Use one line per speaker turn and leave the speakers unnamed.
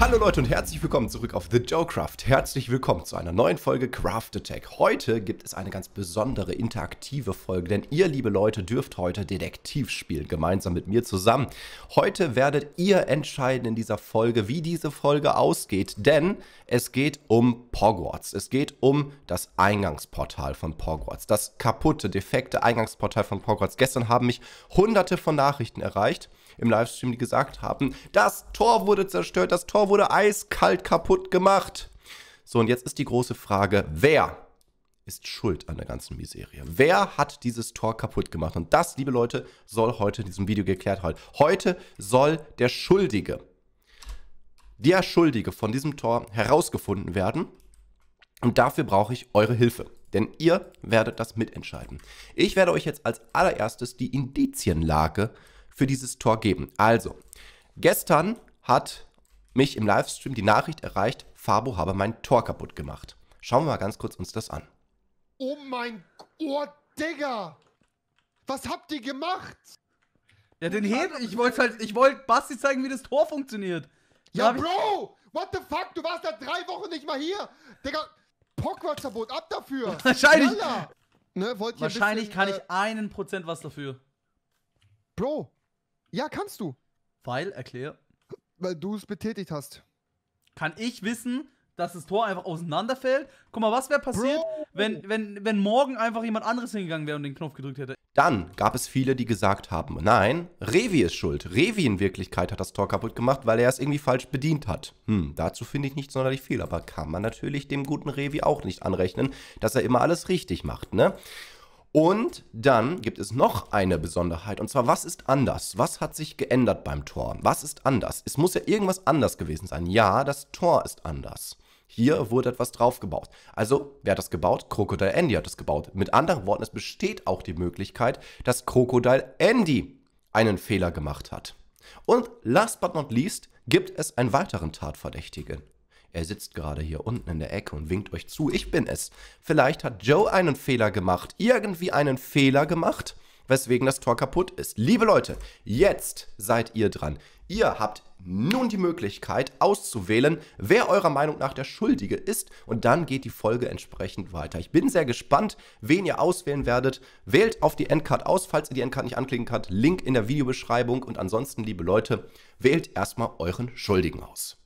Hallo Leute und herzlich willkommen zurück auf The Joe Craft. Herzlich willkommen zu einer neuen Folge Craft Attack. Heute gibt es eine ganz besondere interaktive Folge, denn ihr, liebe Leute, dürft heute Detektiv spielen, gemeinsam mit mir zusammen. Heute werdet ihr entscheiden in dieser Folge, wie diese Folge ausgeht, denn es geht um Pogwarts. Es geht um das Eingangsportal von Pogwarts, das kaputte, defekte Eingangsportal von Pogwarts. Gestern haben mich hunderte von Nachrichten erreicht im Livestream, die gesagt haben, das Tor wurde zerstört, das Tor Frau wurde eiskalt kaputt gemacht. So, und jetzt ist die große Frage, wer ist schuld an der ganzen Miserie? Wer hat dieses Tor kaputt gemacht? Und das, liebe Leute, soll heute in diesem Video geklärt werden. Heute soll der Schuldige, der Schuldige von diesem Tor herausgefunden werden. Und dafür brauche ich eure Hilfe. Denn ihr werdet das mitentscheiden. Ich werde euch jetzt als allererstes die Indizienlage für dieses Tor geben. Also, gestern hat mich im Livestream die Nachricht erreicht, Fabo habe mein Tor kaputt gemacht. Schauen wir mal ganz kurz uns das an.
Oh mein Gott, Digga! Was habt ihr gemacht?
Ja, den Hebel. Ich wollte halt, ich wollte Basti zeigen, wie
das Tor funktioniert. Da ja, Bro! What the fuck? Du warst da drei Wochen nicht mal hier! Digga, pockworth ab dafür! Wahrscheinlich. Ne, wahrscheinlich bisschen, kann ich äh, einen Prozent was dafür. Bro, ja, kannst du. Weil, erklär weil du es betätigt hast. Kann ich wissen, dass das Tor einfach auseinanderfällt? Guck mal, was wäre passiert, wenn, wenn, wenn morgen einfach jemand anderes hingegangen wäre und den Knopf gedrückt hätte?
Dann gab es viele, die gesagt haben, nein, Revi ist schuld. Revi in Wirklichkeit hat das Tor kaputt gemacht, weil er es irgendwie falsch bedient hat. Hm, dazu finde ich nicht sonderlich viel, aber kann man natürlich dem guten Revi auch nicht anrechnen, dass er immer alles richtig macht, ne? Und dann gibt es noch eine Besonderheit, und zwar, was ist anders? Was hat sich geändert beim Tor? Was ist anders? Es muss ja irgendwas anders gewesen sein. Ja, das Tor ist anders. Hier wurde etwas draufgebaut. Also, wer hat das gebaut? Crocodile Andy hat das gebaut. Mit anderen Worten, es besteht auch die Möglichkeit, dass Crocodile Andy einen Fehler gemacht hat. Und last but not least gibt es einen weiteren Tatverdächtigen. Er sitzt gerade hier unten in der Ecke und winkt euch zu. Ich bin es. Vielleicht hat Joe einen Fehler gemacht, irgendwie einen Fehler gemacht, weswegen das Tor kaputt ist. Liebe Leute, jetzt seid ihr dran. Ihr habt nun die Möglichkeit auszuwählen, wer eurer Meinung nach der Schuldige ist und dann geht die Folge entsprechend weiter. Ich bin sehr gespannt, wen ihr auswählen werdet. Wählt auf die Endcard aus, falls ihr die Endcard nicht anklicken könnt. Link in der Videobeschreibung und ansonsten, liebe Leute, wählt erstmal euren Schuldigen aus.